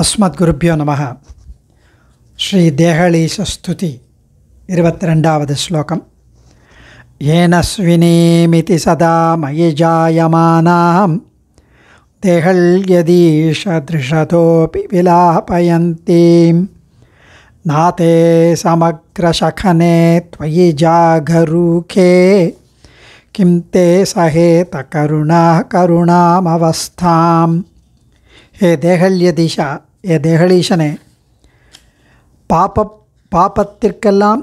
അസ്മദ്ഗുരുഭ്യോ നമ ശ്രീ ദേഹളീശസ്തുതി ഇരുപത്തിരണ്ടാവത് ശ്ലോകം യേനസ്വിനേമിതി സദാ മയി ജായമാനാം ദേഹള്യദീഷദൃഷതോപി വിലാപയന്തി നാതേ സമഗ്രശഖനെ ത്വയി ജാഗരൂഖേ കിം തേ സഹേത കരുണാ കരുണാമവസ്ഥാം हे देहल्य दिशा ஏ தேகலீஷனே பாப பாபத்திற்கெல்லாம்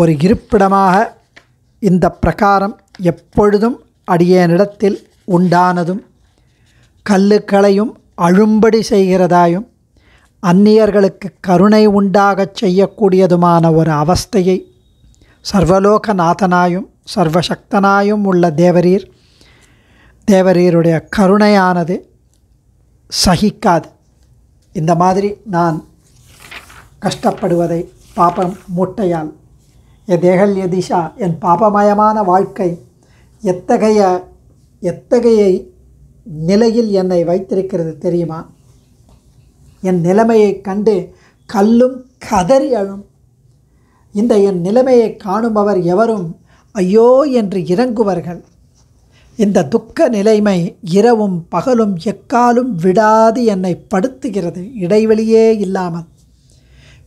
ஒரு இருப்பிடமாக இந்த பிரகாரம் எப்பொழுதும் அடியேனிடத்தில் உண்டானதும் கல்லுக்களையும் அழும்படி செய்கிறதாயும் அந்நியர்களுக்கு கருணை உண்டாகச் செய்யக்கூடியதுமான ஒரு அவஸ்தையை சர்வலோகநாதனாயும் சர்வசக்தனாயும் உள்ள தேவரீர் தேவரீருடைய கருணையானது சகிக்காது இந்த மாதிரி நான் கஷ்டப்படுவதை பாபம் மூட்டையால் எதேகல் எதிஷா என் பாபமயமான வாழ்க்கை எத்தகைய எத்தகைய நிலையில் என்னை வைத்திருக்கிறது தெரியுமா என் நிலைமையை கண்டு கல்லும் கதறி அழும் இந்த என் நிலைமையை காணுபவர் எவரும் ஐயோ என்று இறங்குவார்கள் இந்த துக்க நிலைமை இரவும் பகலும் எக்காலும் விடாது என்னை படுத்துகிறது இடைவெளியே இல்லாமல்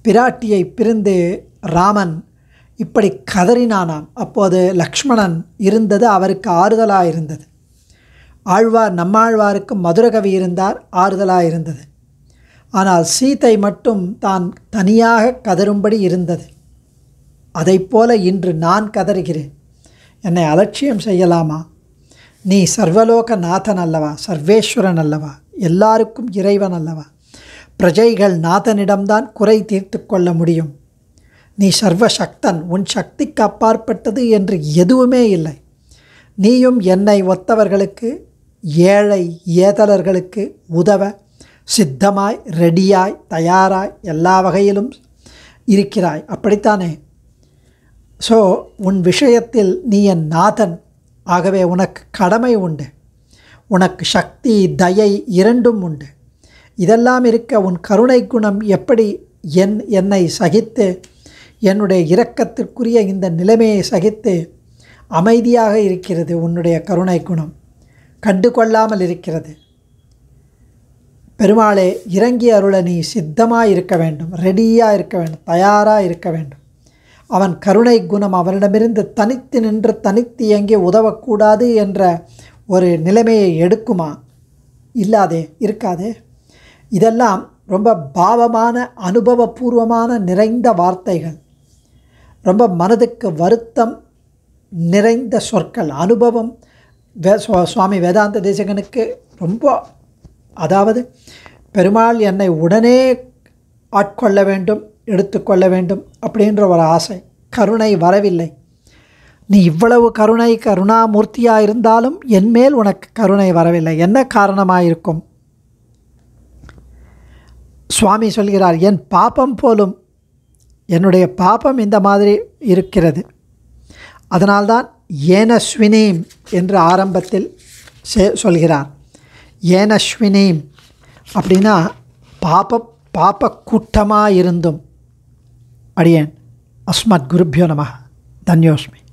பிராட்டியை பிரிந்து ராமன் இப்படி கதறினானாம் அப்போது லக்ஷ்மணன் இருந்தது அவருக்கு ஆறுதலாக இருந்தது ஆழ்வார் நம்மாழ்வாருக்கு மதுரகவி இருந்தார் ஆறுதலாக இருந்தது ஆனால் சீதை மட்டும் தான் தனியாக கதரும்படி இருந்தது அதைப்போல இன்று நான் கதறுகிறேன் என்னை அலட்சியம் செய்யலாமா நீ சர்வலோக நாதன் அல்லவா சர்வேஸ்வரன் அல்லவா எல்லாருக்கும் இறைவன் அல்லவா பிரஜைகள் நாதனிடம்தான் குறை தீர்த்து கொள்ள முடியும் நீ சர்வசக்தன் உன் சக்திக்கு அப்பாற்பட்டது என்று எதுவுமே இல்லை நீயும் என்னை ஒத்தவர்களுக்கு ஏழை ஏதலர்களுக்கு உதவ சித்தமாய் ரெடியாய் தயாராய் எல்லா வகையிலும் இருக்கிறாய் அப்படித்தானே ஸோ உன் விஷயத்தில் நீ என் நாதன் ஆகவே உனக்கு கடமை உண்டு உனக்கு சக்தி தயை இரண்டும் உண்டு இதெல்லாம் இருக்க உன் கருணை குணம் எப்படி என் என்னை சகித்து என்னுடைய இரக்கத்திற்குரிய இந்த நிலைமையை சகித்து அமைதியாக இருக்கிறது உன்னுடைய கருணை குணம் கண்டு கொள்ளாமல் இருக்கிறது பெருமாளே இறங்கி அருள நீ சித்தமாக இருக்க வேண்டும் ரெடியாக இருக்க வேண்டும் தயாராக இருக்க வேண்டும் அவன் கருணை குணம் அவனிடமிருந்து தனித்து நின்று தனித்து எங்கே உதவக்கூடாது என்ற ஒரு நிலைமையை எடுக்குமா இல்லாதே இருக்காதே இதெல்லாம் ரொம்ப பாவமான அனுபவபூர்வமான நிறைந்த வார்த்தைகள் ரொம்ப மனதுக்கு வருத்தம் நிறைந்த சொற்கள் அனுபவம் வே சுவாமி வேதாந்த தேசகனுக்கு ரொம்ப அதாவது பெருமாள் என்னை உடனே ஆட்கொள்ள வேண்டும் எடுத்துக்கொள்ள வேண்டும் அப்படின்ற ஒரு ஆசை கருணை வரவில்லை நீ இவ்வளவு கருணை கருணாமூர்த்தியாக இருந்தாலும் என்மேல் உனக்கு கருணை வரவில்லை என்ன காரணமாக இருக்கும் சுவாமி சொல்கிறார் என் பாப்பம் போலும் என்னுடைய பாப்பம் இந்த மாதிரி இருக்கிறது அதனால்தான் ஏனஸ்வினீம் என்று ஆரம்பத்தில் சொல்கிறார் ஏனஸ்வினீம் அப்படின்னா பாப்ப பாப்ப கூட்டமாக இருந்தும் अड़ियन अस्मद्गुरुभ्यो नमः धन्योस्मि